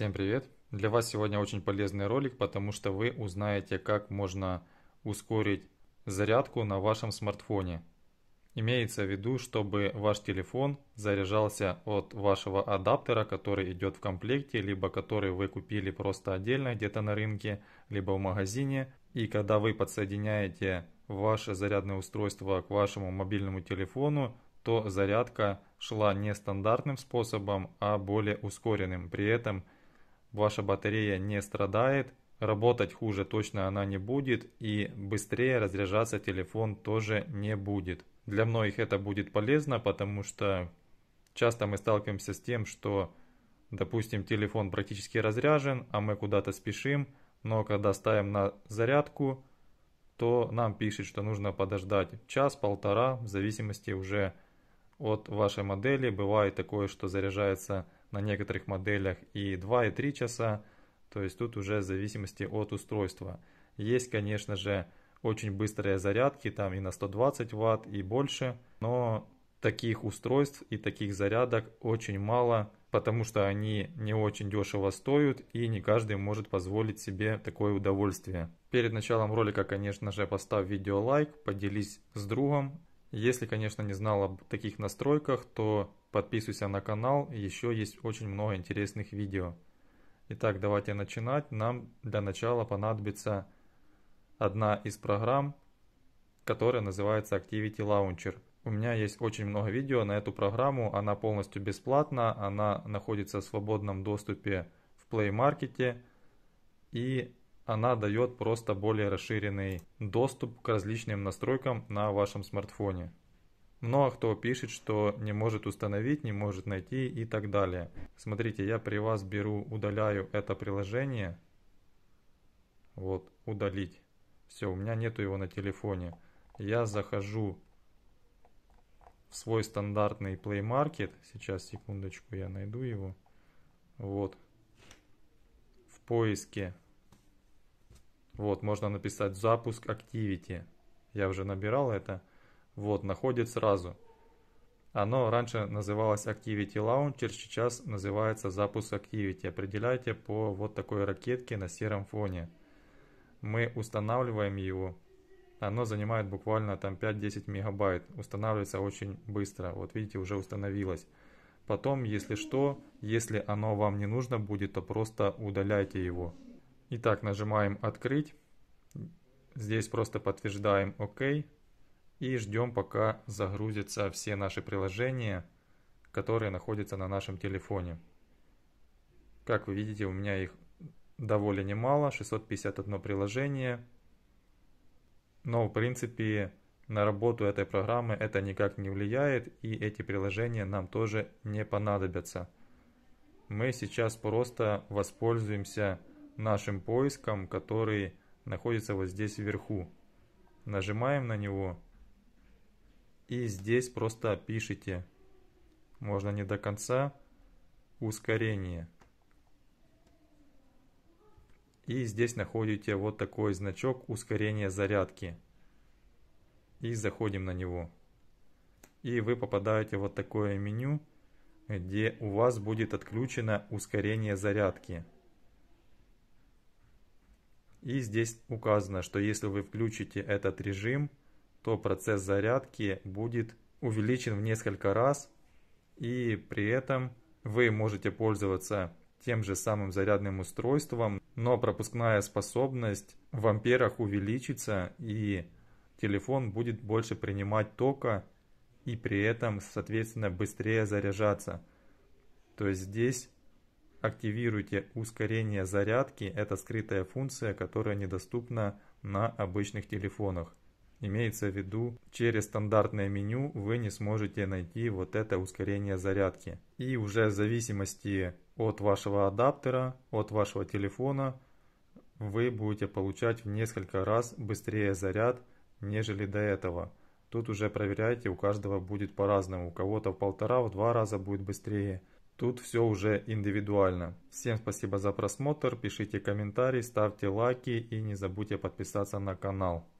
Всем привет! Для вас сегодня очень полезный ролик, потому что вы узнаете, как можно ускорить зарядку на вашем смартфоне. Имеется в виду, чтобы ваш телефон заряжался от вашего адаптера, который идет в комплекте, либо который вы купили просто отдельно где-то на рынке, либо в магазине. И когда вы подсоединяете ваше зарядное устройство к вашему мобильному телефону, то зарядка шла не стандартным способом, а более ускоренным. При этом ваша батарея не страдает, работать хуже точно она не будет и быстрее разряжаться телефон тоже не будет. Для многих это будет полезно, потому что часто мы сталкиваемся с тем, что, допустим, телефон практически разряжен, а мы куда-то спешим, но когда ставим на зарядку, то нам пишет, что нужно подождать час-полтора, в зависимости уже от вашей модели. Бывает такое, что заряжается на некоторых моделях и 2, и 3 часа. То есть тут уже в зависимости от устройства. Есть, конечно же, очень быстрые зарядки, там и на 120 ватт, и больше. Но таких устройств и таких зарядок очень мало, потому что они не очень дешево стоят и не каждый может позволить себе такое удовольствие. Перед началом ролика, конечно же, поставь видео лайк, поделись с другом. Если, конечно, не знал об таких настройках, то Подписывайся на канал, еще есть очень много интересных видео. Итак, давайте начинать. Нам для начала понадобится одна из программ, которая называется Activity Launcher. У меня есть очень много видео на эту программу, она полностью бесплатна, она находится в свободном доступе в Play Market и она дает просто более расширенный доступ к различным настройкам на вашем смартфоне. Много ну, а кто пишет, что не может установить, не может найти и так далее. Смотрите, я при вас беру, удаляю это приложение. Вот, удалить. Все, у меня нету его на телефоне. Я захожу в свой стандартный Play Market. Сейчас, секундочку, я найду его. Вот. В поиске. Вот, можно написать запуск Activity. Я уже набирал это вот, находит сразу. Оно раньше называлось Activity Launcher, сейчас называется запуск Activity. Определяйте по вот такой ракетке на сером фоне. Мы устанавливаем его. Оно занимает буквально там 5-10 мегабайт. Устанавливается очень быстро. Вот видите, уже установилось. Потом, если что, если оно вам не нужно будет, то просто удаляйте его. Итак, нажимаем «Открыть». Здесь просто подтверждаем «Ок». OK и ждем пока загрузятся все наши приложения, которые находятся на нашем телефоне. Как вы видите, у меня их довольно немало, 651 приложение. Но в принципе на работу этой программы это никак не влияет и эти приложения нам тоже не понадобятся. Мы сейчас просто воспользуемся нашим поиском, который находится вот здесь вверху. Нажимаем на него и здесь просто пишите, можно не до конца, ускорение. И здесь находите вот такой значок ускорения зарядки. И заходим на него. И вы попадаете в вот такое меню, где у вас будет отключено ускорение зарядки. И здесь указано, что если вы включите этот режим – то процесс зарядки будет увеличен в несколько раз и при этом вы можете пользоваться тем же самым зарядным устройством, но пропускная способность в амперах увеличится и телефон будет больше принимать тока и при этом, соответственно, быстрее заряжаться. То есть здесь активируйте ускорение зарядки, это скрытая функция, которая недоступна на обычных телефонах. Имеется в виду, через стандартное меню вы не сможете найти вот это ускорение зарядки. И уже в зависимости от вашего адаптера, от вашего телефона, вы будете получать в несколько раз быстрее заряд, нежели до этого. Тут уже проверяйте, у каждого будет по-разному. У кого-то в полтора, в два раза будет быстрее. Тут все уже индивидуально. Всем спасибо за просмотр, пишите комментарии, ставьте лайки и не забудьте подписаться на канал.